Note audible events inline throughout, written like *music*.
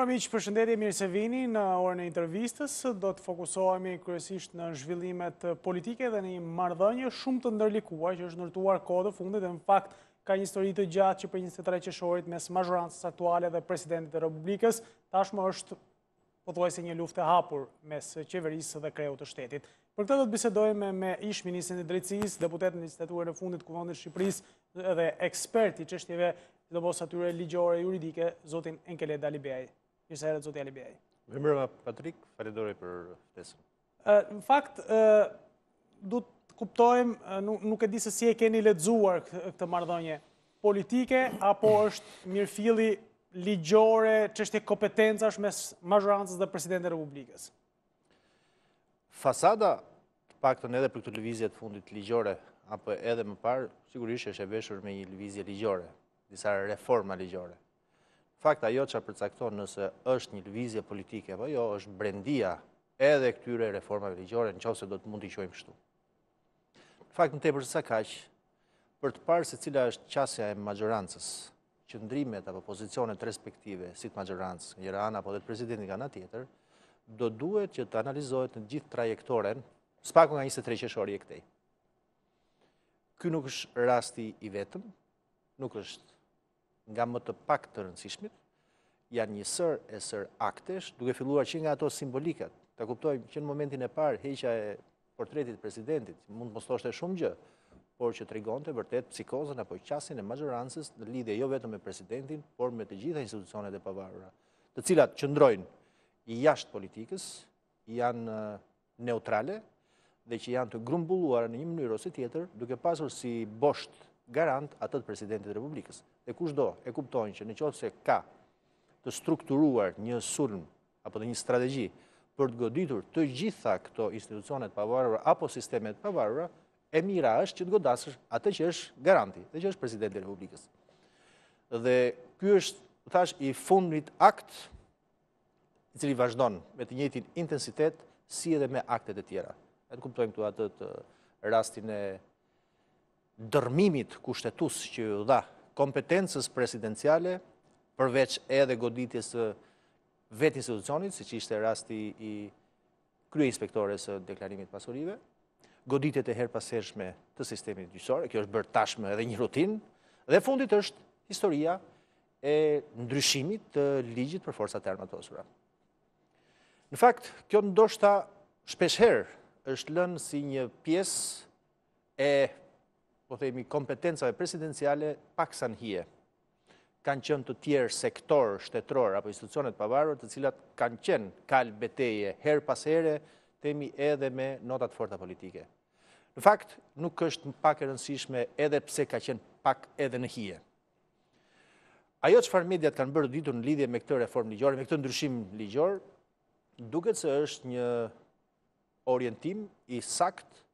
Pra miq, përshëndetje, mirë se vini në orën e intervistës. Do të fokusohemi kryesisht në zhvillimet politike dhe në marrëdhënie shumë të ndërlikuar që është ndërtuar kodë të fundit dhe në fakt ka një histori të gjatë që për 23 qëshorit mes mazhorancës aktuale dhe presidentit të Republikës, tashmë është pothuajse një luftë e hapur mes qeverisë dhe kreut të shtetit. Për këtë do të bisedojmë me ish ministrin e drejtësisë, deputetin e institutuar në fundit kuvendit Shqipërisë dhe ekspert i çështjeve do ligjore juridike, zotin Enkele Dalibej. Mirë se herët, zotë Jali Bjej. Mirëma, Patrik, faridore për ftesën. Në fakt, du të kuptojmë, nuk e di se si e keni ledzuar këtë mardhonje politike, apo është mirë fili ligjore që është e kompetencash mes mazhurancës dhe presidente republikës? Fasada, pak të në edhe për këtë lëvizjet fundit ligjore, apo edhe më parë, sigurisht është e veshur me një lëvizje ligjore, disa reforma ligjore. Fakta ajo që përcakton nëse është një lëvizje politike, po jo është brendia edhe këtyre reforma ligjore, në qovë do të mund të i qojmë shtu. Fakt në te për sësa kaqë, për të parë se cila është qasja e majorancës, qëndrimet apo pozicionet respektive, si të majorancës, njëra anë apo dhe të presidenti nga nga tjetër, do duhet që të analizohet në gjithë trajektoren, spako nga 23 qeshori e këtej. Ky nuk është rasti i vetëm, nuk është nga më të pak të rëndësishmit, janë një sër e sër aktesh, duke filluar që nga ato simbolikat. Ta kuptoj që në momentin e parë, heqa e portretit presidentit, mund të mështosht e shumë gjë, por që të rigon të vërtet psikozën apo i qasin e majorancës në lidhje jo vetëm e presidentin, por me të gjitha institucionet e pavarura, të cilat që ndrojnë i jashtë politikës, janë neutrale dhe që janë të grumbulluar në një mënyrë ose tjetër, duke pasur si bosht garant atët presidentit Republikës e kush do e kuptojnë që në qëtë se ka të strukturuar një surm apo të një strategji për të goditur të gjitha këto institucionet pavarura apo sistemet pavarura, e mira është që të godasër atë që është garanti, dhe që është presidenti e republikës. Dhe kjo është, thash, i fundit akt i cili vazhdon me të njëtin intensitet si edhe me aktet e tjera. E të kuptojnë të atët rastin e dërmimit kushtetus që dha kompetencës presidenciale, përveç edhe goditjes të vetë institucionit, si që ishte rasti i krye inspektores të deklarimit pasurive, goditjet e her pasershme të sistemi të gjysore, kjo është bërë tashme edhe një rutin, dhe fundit është historia e ndryshimit të ligjit për forësat e armatosura. Në fakt, kjo ndoshta shpesher është lënë si një pies e po themi, kompetencave presidenciale pak sa në hje. Kanë qënë të tjerë sektor shtetror apo institucionet pavarur të cilat kanë qënë kalë beteje her pas here, temi edhe me notat forta politike. Në fakt, nuk është pak e rëndësishme edhe pse ka qenë pak edhe në hije. Ajo që farë mediat kanë bërë ditur në lidhje me këtë reform ligjore, me këtë ndryshim ligjore, duket se është një orientim i sakt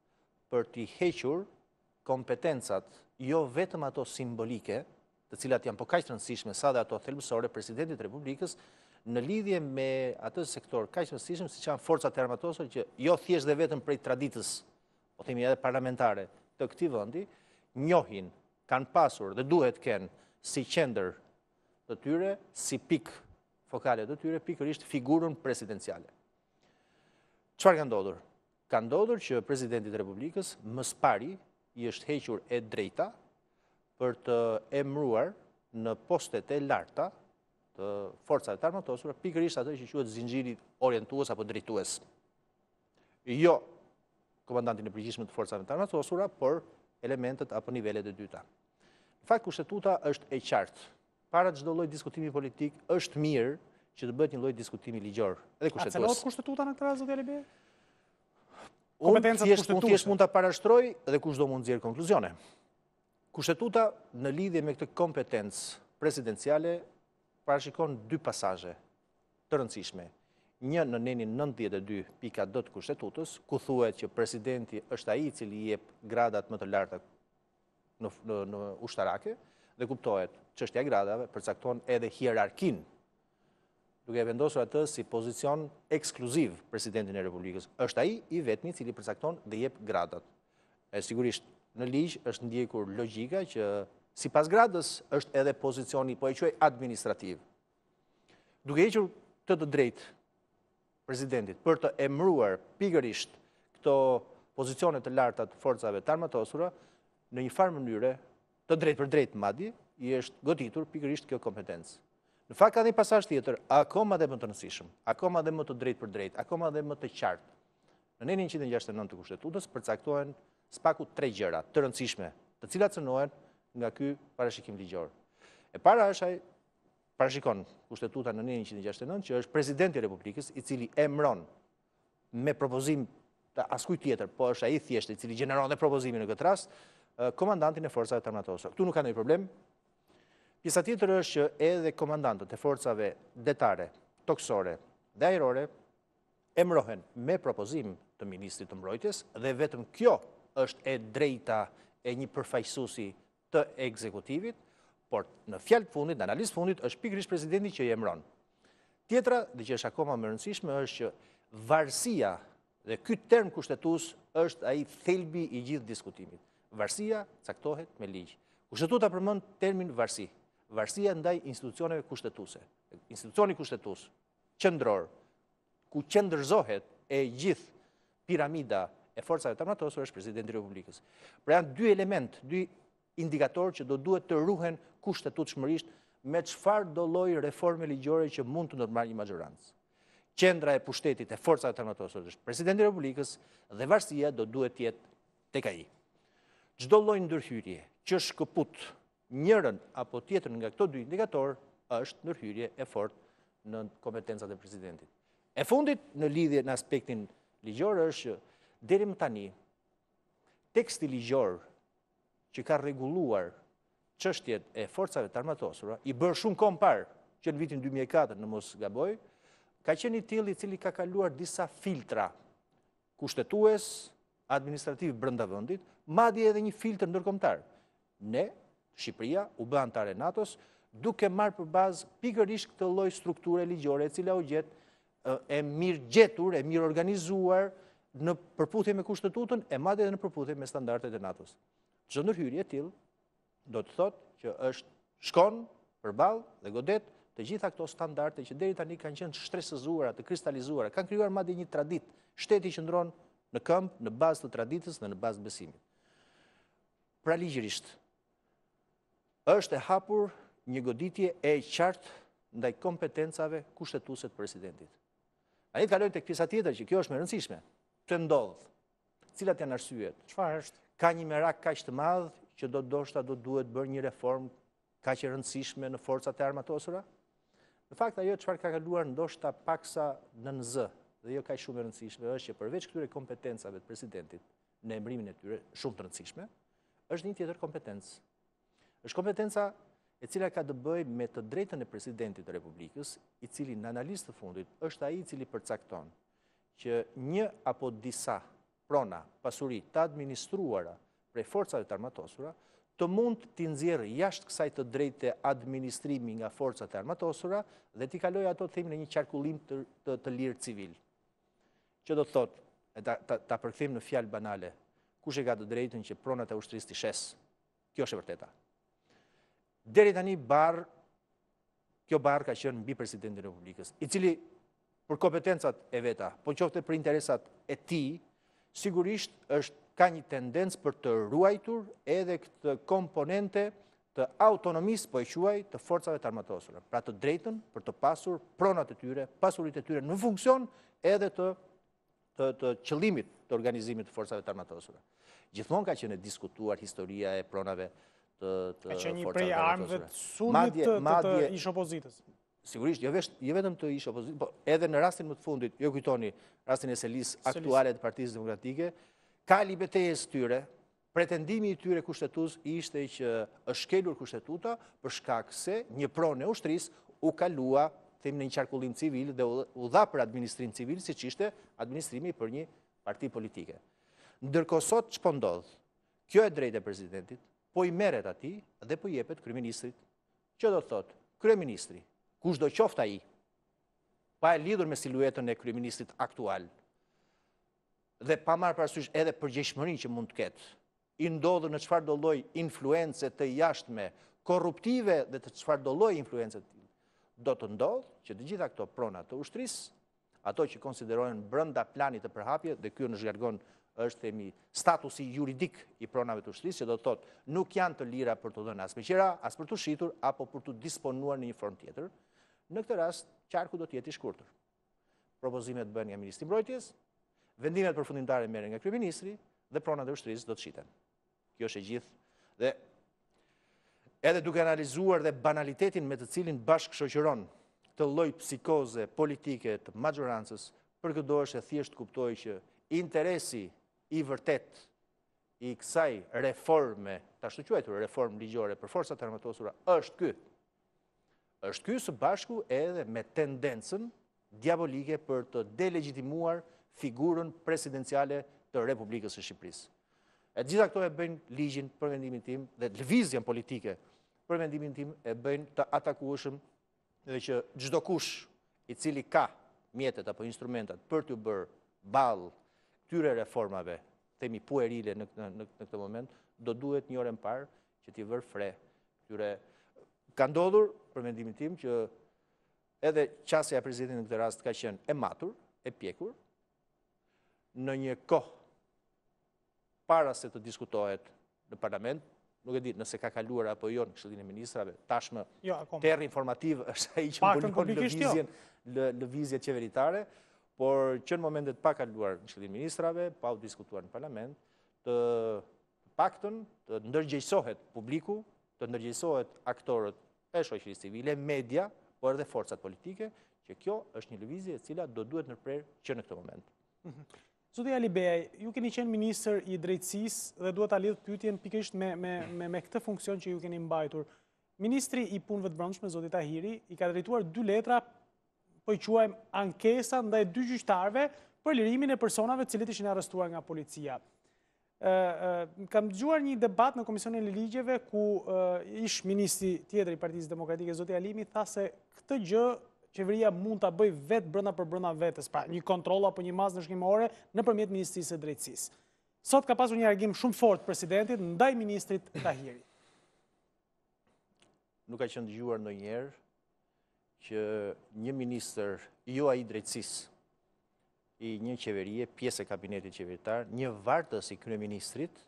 për t'i hequr kompetencat, jo vetëm ato simbolike, të cilat janë po të nësishme, sa dhe ato thelbësore, presidentit Republikës, në lidhje me atës sektor, ka që nësishme, si që janë forcat të armatosë, që jo thjesht dhe vetëm prej traditës, o po themi edhe parlamentare të këti vëndi, njohin, kanë pasur dhe duhet kënë si qender të tyre, si pik fokale të tyre, pikër ishtë figurën presidenciale. Qëfar ka ndodhur? Ka ndodhur që presidentit Republikës më i është hequr e drejta për të emruar në postet e larta të forcave të armatosura, pikërisht atë që që qëtë zingjirit orientuës apo drejtuës. Jo komandantin e përgjishme të forcave të armatosura, por elementet apo nivellet e dyta. Në fakt, kushtetuta është e qartë. Para të gjdolloj diskutimi politik, është mirë që të bët një lojt diskutimi ligjor. A cëllot kushtetuta në këtë razë, zotë Jalibir? kompetencat kushtetutë. Unë mund të parashtroj dhe kush do mund të zirë konkluzione. Kushtetuta në lidhje me këtë kompetencë presidenciale parashikon dy pasaje të rëndësishme. Një në nenin 92 pika dëtë kushtetutës, ku thuet që presidenti është aji cili jep gradat më të larta në, në, ushtarake, dhe kuptohet që është e gradave, përcakton edhe hierarkinë duke e vendosur atë si pozicion ekskluziv presidentin e Republikës. Êshtë aji i vetëmi cili përsakton dhe jep gradat. E sigurisht, në ligj është ndjekur logika që si pas gradës është edhe pozicioni, po e qoj administrativ. Duke e qër të të drejtë presidentit për të emruar pigërisht këto pozicionet të lartat forcave të armatosura, në një farë mënyre të drejtë për drejtë madi, i është gotitur pikërisht kjo kompetencë. Në fakt ka dhe një pasasht tjetër, akoma dhe më të nësishëm, akoma dhe më të drejt për drejt, akoma dhe më të qartë. Në një një një 169 të kushtetutës, përcaktohen spaku tre gjera të rëndësishme, të cilat së nga ky parashikim ligjor. E para është ai parashikon kushtetuta në një një 169, që është prezidenti Republikës, i cili emron me propozim të askuj tjetër, po është ai thjeshtë, i cili generon dhe propozimin në këtë rast, eh, komandantin e forësa e tarmatosë. Këtu nuk ka në problem, Pjesa tjetër është që edhe komandantët e forcave detare, toksore dhe aerore emrohen me propozim të Ministrit të Mbrojtjes dhe vetëm kjo është e drejta e një përfajsusi të ekzekutivit, por në fjallë fundit, në analisë fundit, është pikrish prezidenti që i emron. Tjetra, dhe që është akoma më rëndësishme, është që varsia dhe këtë term kushtetus është aji thelbi i gjithë diskutimit. Varsia caktohet me ligjë. Kushtetuta përmën termin varsia varsia ndaj institucioneve kushtetuse. Institucioni kushtetus, qëndror, ku qëndërzohet e gjith piramida e forcave të armatosur është prezidenti Republikës. Pra janë dy element, dy indikator që do duhet të ruhen kushtetut shmërisht me qëfar do loj reforme ligjore që mund të në një majorancë. Qendra e pushtetit e forcave të armatosur është prezidenti Republikës dhe varsia do duhet tjetë të kaji. Gjdo loj ndërhyrje që shkëput njërën apo tjetër nga këto dy indikator është nërhyrje e fort në kompetenzat e prezidentit. E fundit në lidhje në aspektin ligjor është që deri më tani, teksti ligjor që ka reguluar qështjet e forcave të armatosura, i bërë shumë kompar që në vitin 2004 në mos gaboj, ka qenë i tili cili ka kaluar disa filtra kushtetues administrativ brënda vëndit, madhje edhe një filtr nërkomtar. Ne, Shqipëria u bë antare NATO-s, duke marë për bazë pikërish këtë loj strukture ligjore e cila u gjetë e mirë gjetur, e mirë organizuar në përputhje me kushtetutën e madhe dhe në përputhje me standartet e NATO-s. Që nërhyrje e til, do të thotë që është shkon përbalë, dhe godet të gjitha këto standarte që deri tani kanë qenë shtresëzuara, të kristalizuara, kanë kryuar madhe një tradit, shteti që ndronë në këmpë, në bazë të traditës dhe në bazë besimit. Pra ligjërisht, është e hapur një goditje e qartë ndaj kompetencave kushtetuset presidentit. A një të kalojnë të këpisa tjetër që kjo është më rëndësishme, të ndodhë, cilat janë arsyet, ka një merak ka të madhë që do të doshta do duhet bërë një reform ka që rëndësishme në forcat e armatosura? Në fakt, ajo qëfar ka kaluar ndoshta paksa në nëzë, dhe jo ka shumë rëndësishme, është që përveç këture kompetencave të presidentit në emrimin e tyre shumë të rëndësishme, është një tjetër kompetencë, është kompetenca e cila ka të bëjë me të drejtën e presidentit të Republikës, i cili në analistë të fundit është aji i cili përcakton që një apo disa prona pasurit të administruara prej forcat e të armatosura, të mund të nëzirë jashtë kësaj të drejtë administrimi nga forcat e armatosura dhe t'i kaloj ato të themi në një qarkullim të lirë civil. Që do të thotë, e ta përkëthim në fjalë banale, e ka të drejtën që pronat e ushtëris t'i shesë, kjo është e vërteta. Deri tani barë, kjo barë ka qënë mbi presidentin e Republikës, i cili për kompetencat e veta, po qofte për interesat e ti, sigurisht është ka një tendencë për të ruajtur edhe këtë komponente të autonomis për po e quaj të forcave të armatosurë, pra të drejten për të pasur pronat e tyre, pasurit e tyre në funksion edhe të qëlimit të organizimit të forcave të armatosurë. Gjithmon ka qene diskutuar historia e pronave të të E që një prej armëve të sunit të ishë opozitës? Sigurisht, jo, jo vetëm të ishë opozitës, po edhe në rastin më të fundit, jo kujtoni rastin e selis aktuale të partijës demokratike, ka libeteje së tyre, pretendimi i tyre kushtetus ishte që është kellur kushtetuta për shkak se një pronë ushtris u kalua të imë në një qarkullim civil dhe u dha për administrim civil si që ishte administrimi për një parti politike. Ndërkosot që pëndodhë, kjo e drejt e prezidentit, po i meret ati dhe po i jepet kryeministrit. Që do të thotë, kryeministri, kush do qofta i, pa e lidur me siluetën e kryeministrit aktual, dhe pa marë parasysh edhe përgjeshmërin që mund të ketë, i ndodhë në qëfar dolloj influencët të jashtme, korruptive dhe të qëfar dolloj influencët, do të ndodhë që të gjitha këto prona të ushtris, ato që konsiderojnë brënda planit të përhapje, dhe kjo në zhjargonë, është temi statusi juridik i pronave të ushtrisë, që do të thotë nuk janë të lira për të dhënë as për qera, as për të shqitur, apo për të disponuar në një form tjetër, në këtë rast, qarku do tjeti shkurtur. Propozimet bënë nga Ministri Mbrojtjes, vendimet për fundimtare mërë nga Kryministri, dhe pronave të ushtrisë do të shqiten. Kjo është e gjithë dhe edhe duke analizuar dhe banalitetin me të cilin bashkë shoqëron të loj psikoze, politike, të majorancës, për këdo është e thjesht kuptoj që interesi i vërtet i kësaj reforme, të ashtu quajtur reform ligjore për forësat armatosura, është kë. është kë së bashku edhe me tendencën diabolike për të delegjitimuar figurën presidenciale të Republikës e Shqipërisë. E gjitha këto e bëjnë ligjin për vendimin tim dhe lëvizjen politike për vendimin tim e bëjnë të atakushëm dhe që gjdo kush i cili ka mjetet apo instrumentat për të bërë balë këtyre reformave, temi puerile në këtë moment, do duhet një orën parë që t'i vërë fre. Ka ndodhur, për mendimin tim, që edhe qasja prezidentin në këtë rast ka qenë e matur, e pjekur, në një kohë para se të diskutohet në parlament, nuk e ditë nëse ka kaluar apo jo në kështëllin e ministrave, tashmë jo, terë informativ *laughs* është a i që më bëllikon jo. lëvizjet qeveritare, por që në momentet pa kaluar në qëllim ministrave, pa u diskutuar në parlament, të pakton të ndërgjësohet publiku, të ndërgjësohet aktorët e shoqërisë civile, media, por edhe forcat politike, që kjo është një lëvizje e cila do duhet në që në këtë moment. Mhm. Zutë Jali Bejaj, ju keni qenë minister i drejtsis dhe duhet a lidhë pytjen pikërisht me me këtë funksion që ju keni mbajtur. Ministri i punëve të brëndshme, Zotit Ahiri, i ka drejtuar dy letra po i quajmë ankesa ndaj dy gjyqtarve për lirimin e personave cilët ishin arrestuar nga policia. Kam gjuar një debat në Komisionin e Ligjeve ku ish ministri tjetër i Partisë Demokratike, Zotë Alimi, tha se këtë gjë qeveria mund të bëj vetë brënda për brënda vetës, pra një kontrola apo një mazë në shkimore në përmjetë Ministrisë e Drejtsisë. Sot ka pasur një argim shumë fort presidentit ndaj Ministrit Tahiri. Nuk ka qëndë gjuar në njerë, që një minister, ju a i drejtsis, i një qeverie, pjesë e kabinetit qeveritar, një vartës i kërë ministrit,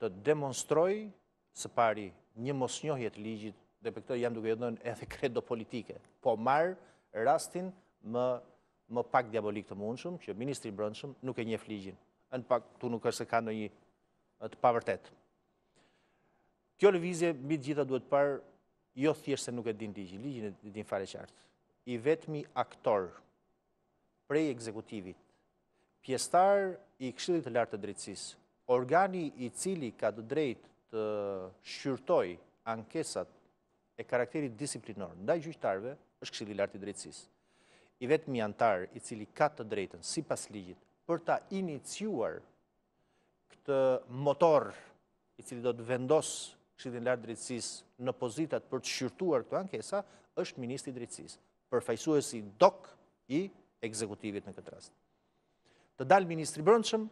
të demonstroj së pari një mosnjohjet ligjit, dhe për këtër jam duke edhe e edhe kredo politike, po marë rastin më më pak diabolik të mundshëm, që Ministri brëndshum nuk e njef ligjin. Në pak, tu nuk është se ka në një të pavërtet. Kjo lëvizje, mi të gjitha duhet parë jo thjesht se nuk e din ligjin, ligjin e din fare qartë. I vetmi aktor prej ekzekutivit, pjestar i kshilit të lartë të drejtsis, organi i cili ka të drejt të shqyrtoj ankesat e karakterit disiplinor, ndaj gjyqtarve, është kshilit lartë të drejtsis. I vetëmi antar i cili ka të drejtën, si pas ligjit, për ta iniciuar këtë motor i cili do të vendosë Këshidin Lartë Dritsis në pozitat për të shqyrtuar këto ankesa, është Ministri Dritsis, përfajsu e si dok i ekzekutivit në këtë rast. Të dalë Ministri Brëndshëm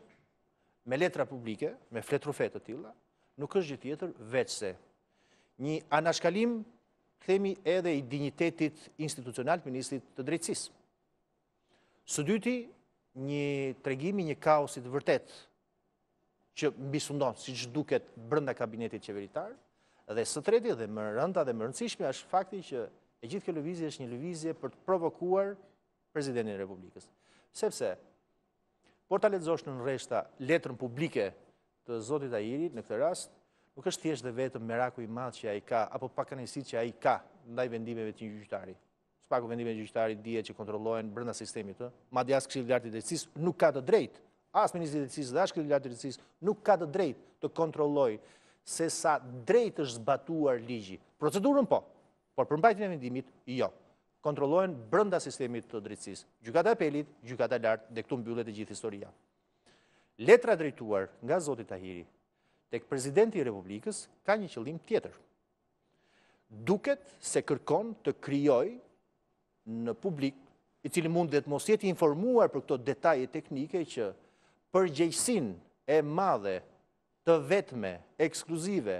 me letra publike, me fletru të tila, nuk është gjithë tjetër veç se një anashkalim themi edhe i dignitetit institucional të Ministrit të Dritsis. Së dyti, një tregimi një kaosit vërtet që mbi sundon si që duket brënda kabinetit qeveritar, dhe së treti dhe më rënda dhe më rëndësishme, është fakti që e gjithë kjo lëvizje është një lëvizje për të provokuar prezidentin e Republikës. Sepse, por të letëzosh në nërreshta letërën publike të Zotit Airi, në këtë rast, nuk është thjesht dhe vetëm meraku i madhë që a i ka, apo pak që a i ka ndaj vendimeve të një gjyqtari. Spaku vendimeve të një gjyqtari dhije që kontrollojnë brënda sistemi të, ma dhja së këshivljartit e cisë nuk ka të drejtë asë Ministri Drejtësisë dhe asë Kriminalitë Drejtësisë, nuk ka të drejt të kontrolloj se sa drejt është zbatuar ligji. Procedurën po, por përmbajtën e vendimit, jo. Kontrollojnë brënda sistemit të drejtësisë. Gjukata apelit, gjukata lartë, dhe këtu mbyllet e gjithë historia. Letra drejtuar nga Zotit Tahiri, tek Prezidenti Republikës ka një qëllim tjetër. Duket se kërkon të kryoj në publik, i cili mund dhe të mos jeti informuar për këto detaje teknike që përgjëjsin e madhe të vetme, ekskluzive,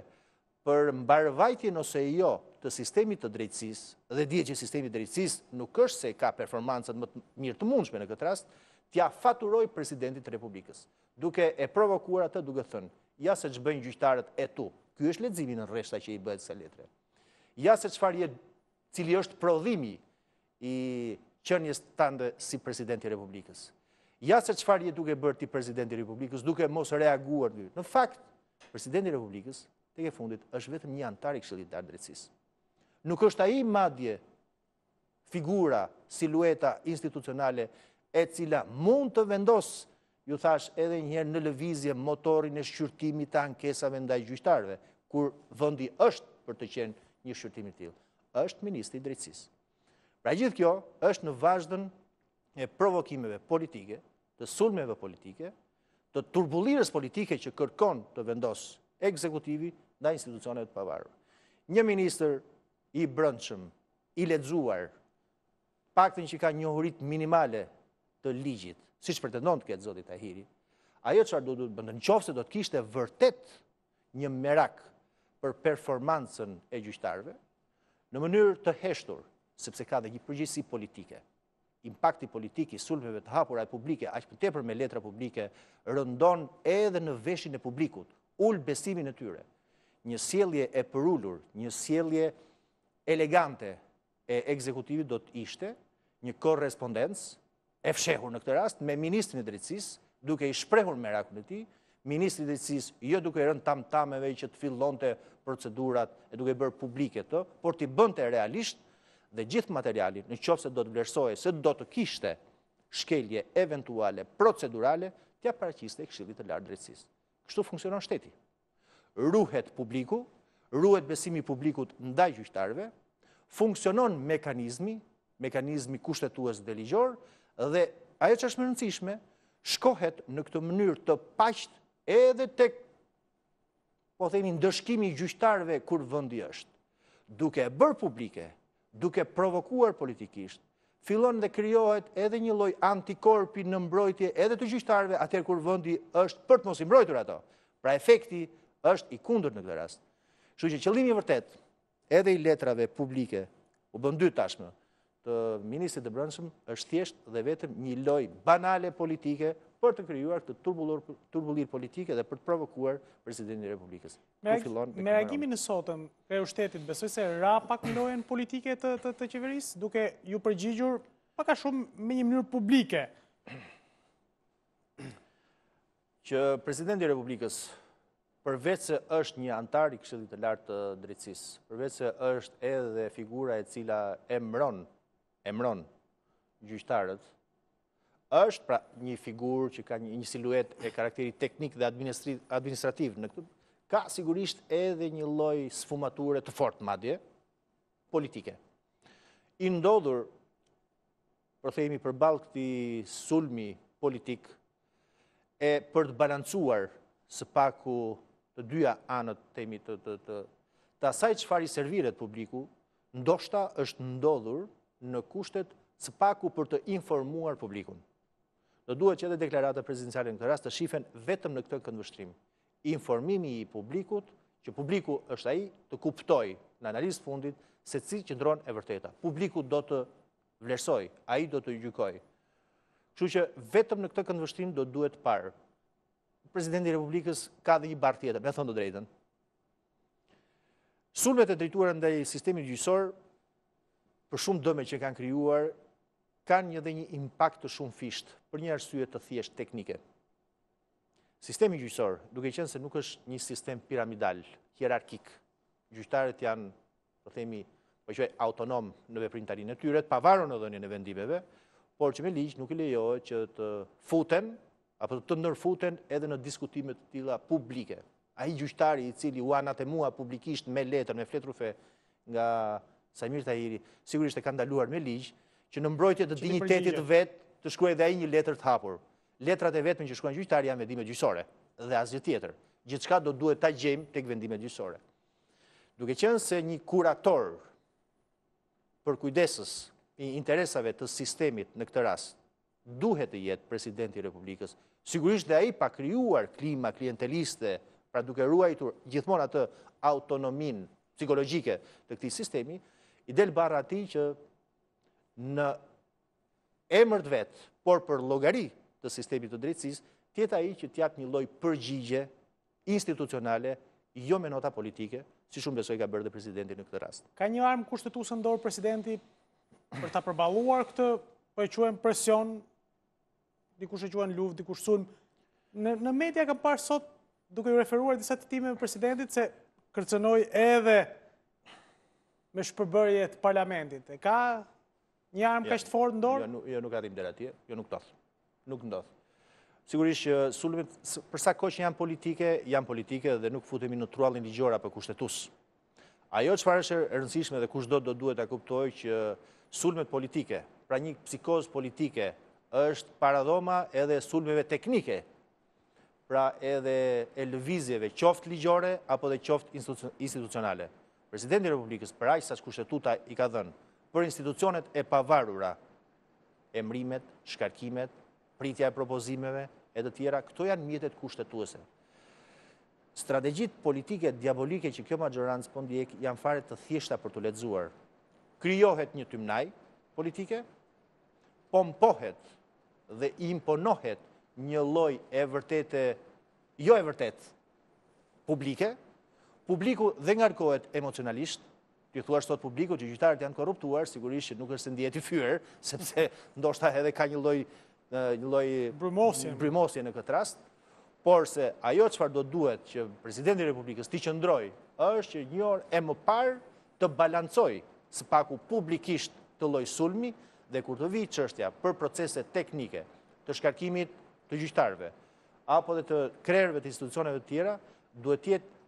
për mbarëvajtjen ose jo të sistemi të drejtsis, dhe dje që sistemi të drejtsis nuk është se ka performancët më të mirë të mundshme në këtë rast, tja faturoj presidentit të republikës. Duke e provokuar atë duke thënë, ja se që bëjnë gjyqtarët e tu, kjo është ledzimin në reshta që i bëjtë sa letre. Ja se që farje cili është prodhimi i qënjës të tande si presidenti republikës ja se qëfar një duke bërë ti prezidenti Republikës, duke mos reaguar një. Në fakt, prezidenti Republikës, të ke fundit, është vetëm një antar i këshillit darë drecis. Nuk është a i madje figura, silueta institucionale, e cila mund të vendosë, ju thash edhe njëherë në levizje motorin e shqyrtimi të ankesave ndaj gjyqtarve, kur vëndi është për të qenë një shqyrtimi t'ilë, është ministri i Pra gjithë kjo është në vazhdën e provokimeve politike, të sulmeve politike, të turbulires politike që kërkon të vendos ekzekutivi nda institucionet të pavarur. Një minister i brëndshëm, i ledzuar, paktin që ka njohurit minimale të ligjit, si që pretendon të këtë zotit Tahiri, ajo që ardu dhëtë bëndë në qofë se do të kishte vërtet një merak për performancën e gjyqtarve, në mënyrë të heshtur, sepse ka dhe një përgjithsi politike impakti politik i sulmeve të hapura e publike, aqë për tepër me letra publike, rëndon edhe në veshin e publikut, ullë besimin e tyre, një sielje e përullur, një sielje elegante e ekzekutivit do të ishte, një korrespondens e fshehur në këtë rast me Ministrin e Drecis, duke i shprehur me rakën e ti, Ministrin e Drecis jo duke i rënd tamtameve që të fillon të procedurat e duke i bërë publike të, por të i bënd të realisht dhe gjithë materialin në qofë se do të vlerësoj se do të kishte shkelje eventuale, procedurale, tja paraciste e këshillit të lartë drecësis. Kështu funksionon shteti. Ruhet publiku, ruhet besimi publikut ndaj gjyqtarve, funksionon mekanizmi, mekanizmi kushtetues dhe ligjor, dhe ajo që është më nëcishme, shkohet në këtë mënyrë të pasht edhe të, po themi, ndëshkimi gjyqtarve kur vëndi është, duke e bërë publike, duke provokuar politikisht, fillon dhe kryohet edhe një loj antikorpi në mbrojtje edhe të gjyqtarve atër kur vëndi është për të mos i mbrojtur ato. Pra efekti është i kundur në këtë rast. Shqy që qëllimi vërtet, edhe i letrave publike, u bëndy tashme, të ministri dhe brëndshëm, është thjesht dhe vetëm një loj banale politike, për të kryuar të turbulir politike dhe për të provokuar presidenti Republikës. Me reagimin në sotëm e u shtetit, besoj se ra pak milojen politike të qeveris, duke ju përgjigjur paka shumë me një mënyrë publike. Që presidenti Republikës përvecë se është një antar i këshëllit të lartë të drecis, përvecë se është edhe figura e cila emron, emron gjyqtarët, është pra një figurë që ka një siluet e karakterit teknik dhe administrativ në këtu, ka sigurisht edhe një loj sfumature të fort madje, politike. I ndodhur, përthejemi për balë këti sulmi politik, e për të balancuar së paku të dyja anët temi të të të të asaj që fari serviret publiku, ndoshta është ndodhur në kushtet së paku për të informuar publikun do duhet që edhe deklaratët prezidenciale në këtë rast të shifen vetëm në këtë këndvështrim. Informimi i publikut, që publiku është aji të kuptoj në analizë fundit se cilë që ndronë e vërteta. Publiku do të vlerësoj, aji do të gjykoj. Që që vetëm në këtë këndvështrim do duhet parë. Prezidenti Republikës ka dhe një barë tjetër, me thonë do drejten. Sulmet e drejtuar ndaj sistemi gjysor, për shumë dëme që kanë kryuar, kanë një dhe një impact të shumë fisht, për një arsye të thjesht teknike. Sistemi gjyqësor, duke qenë se nuk është një sistem piramidal, hierarkik, gjyqëtarët janë, të po themi, për që e autonom në veprin të e tyret, pa në dhënjën e vendimeve, por që me liqë nuk i lejojë që të futen, apo të të nërfuten edhe në diskutimet të tila publike. A i i cili u anate mua publikisht me letën, me fletrufe nga Sajmir Tahiri, sigurisht e ka ndaluar me liqë, që në mbrojtje të dignitetit të vetë të shkruaj dhe ai një letër të hapur. Letrat e vetme që shkruan gjyqtar janë vendime gjyqësore dhe asgjë tjetër. Gjithçka do duhet ta gjejmë tek vendimet gjyqësore. Duke qenë se një kurator për kujdesës i interesave të sistemit në këtë rast duhet të jetë presidenti i Republikës, sigurisht dhe ai pa krijuar klima klienteliste, pra duke ruajtur gjithmonë atë autonomin psikologjike të këtij sistemi, i del barra që në emërt vetë, por për logari të sistemi të drejtsis, tjeta i që tjap një loj përgjigje institucionale, jo me nota politike, që shumë besoj ka bërë dhe presidenti në këtë rast. Ka një armë kushtetu së ndorë presidenti për ta përbaluar këtë, po e quen presion, dikush e quen luft, dikush sun. Në media ka parë sot duke ju referuar disa të time me presidentit se kërcenoj edhe me shpërbërjet parlamentit. E ka Një armë ka shtë forë ndorë? Jo nuk jo, arrim dhe atje, jo nuk ndodhë. Nuk ndodhë. Sigurisht që sulmet, përsa koqë që janë politike, janë politike dhe nuk futemi në trualin ligjora për kushtetus. Ajo që farë është rëndësishme dhe kushtë do të duhet të kuptoj që sulmet politike, pra një psikoz politike, është paradoma edhe sulmeve teknike, pra edhe e lëvizjeve qoftë ligjore apo dhe qoftë institucionale. Presidenti Republikës, për ajsa që kushtetuta i ka dhenë, për institucionet e pavarura, emrimet, shkarkimet, pritja e propozimeve, e të tjera, këto janë mjetet kushtetuese. Strategjit politike diabolike që kjo majorantës pëndjek po janë fare të thjeshta për të ledzuar. Kryohet një tymnaj politike, pompohet dhe imponohet një loj e vërtete, jo e vërtet, publike, publiku dhe ngarkohet emocionalisht, Ti thua sot publiku që gjyqtarët janë korruptuar, sigurisht që nuk është ndjeti fyer, *laughs* sepse ndoshta edhe ka një lloj një lloj brymosje në këtë rast. Por se ajo çfarë do duhet që presidenti i Republikës të qëndroj, është që një orë e më parë të balancoj së paku publikisht të lloj sulmi dhe kur të vitë çështja për procese teknike të shkarkimit të gjyqtarëve apo dhe të krerëve të institucioneve të tjera, duhet të jetë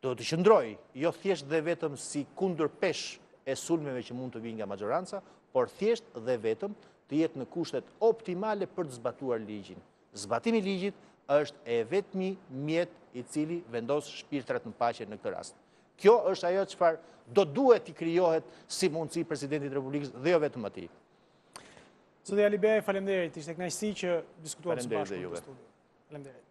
do të qëndroj, jo thjesht dhe vetëm si kundur pesh e sulmeve që mund të vinë nga majoranca, por thjesht dhe vetëm të jetë në kushtet optimale për të zbatuar ligjin. Zbatimi ligjit është e vetëmi mjetë i cili vendosë shpirtrat në pache në këtë rast. Kjo është ajo qëfar do duhet të kryohet si mundësi Presidentit Republikës dhe jo vetëm ati. Sëdhe Alibej, falemderit, ishte kënajsi që diskutuat së bashkë në të studio. Falemderit.